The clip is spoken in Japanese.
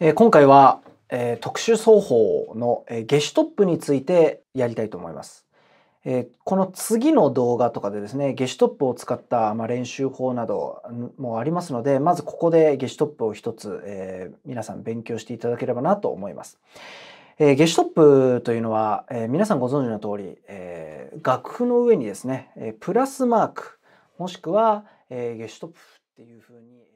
え今回は、え特殊奏法の、えゲシュトップについてやりたいと思います。えこの次の動画とかでですね、ゲシュトップを使った、ま練習法などもありますので、まずここでゲシュトップを一つ、え皆さん勉強していただければなと思います。えゲシュトップというのは、え皆さんご存知の通り、え楽譜の上にですね、えプラスマーク、もしくは、えゲシュトップっていうふうに、